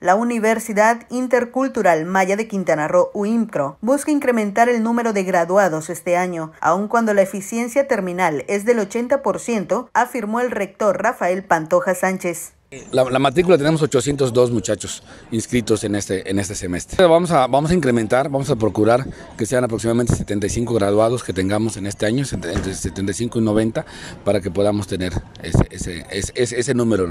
La Universidad Intercultural Maya de Quintana Roo, (UIMPRO) busca incrementar el número de graduados este año, aun cuando la eficiencia terminal es del 80%, afirmó el rector Rafael Pantoja Sánchez. La, matrícula tenemos 802 muchachos inscritos en este, en este semestre. Vamos a, vamos a incrementar, vamos a procurar que sean aproximadamente 75 graduados que tengamos en este año, entre 75 y 90, para que podamos tener ese, ese, ese, ese número.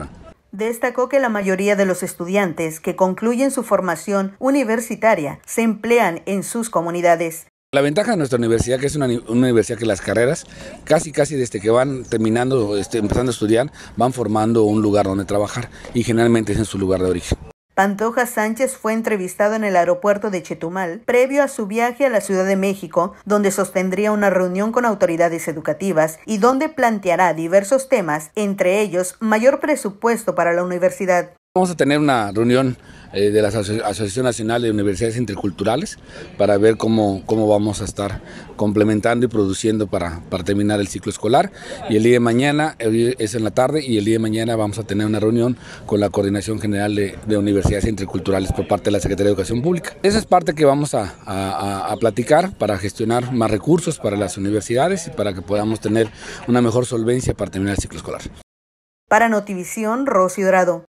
Destacó que la mayoría de los estudiantes que concluyen su formación universitaria se emplean en sus comunidades. La ventaja de nuestra universidad, que es una, universidad que las carreras, casi casi desde que van terminando, este, empezando a estudiar, van formando un lugar donde trabajar y generalmente es en su lugar de origen. Pantoja Sánchez fue entrevistado en el aeropuerto de Chetumal previo a su viaje a la Ciudad de México, donde sostendría una reunión con autoridades educativas y donde planteará diversos temas, entre ellos mayor presupuesto para la universidad, Vamos a tener una reunión eh, de la Asociación Nacional de Universidades Interculturales para ver cómo, cómo vamos a estar complementando y produciendo para, terminar el ciclo escolar. Y el día de mañana, eh, es en la tarde, y el día de mañana vamos a tener una reunión con la Coordinación General de, Universidades Interculturales por parte de la Secretaría de Educación Pública. Esa es parte que vamos a, platicar para gestionar más recursos para las universidades y para que podamos tener una mejor solvencia para terminar el ciclo escolar. Para Notivisión, Rocío Dorado.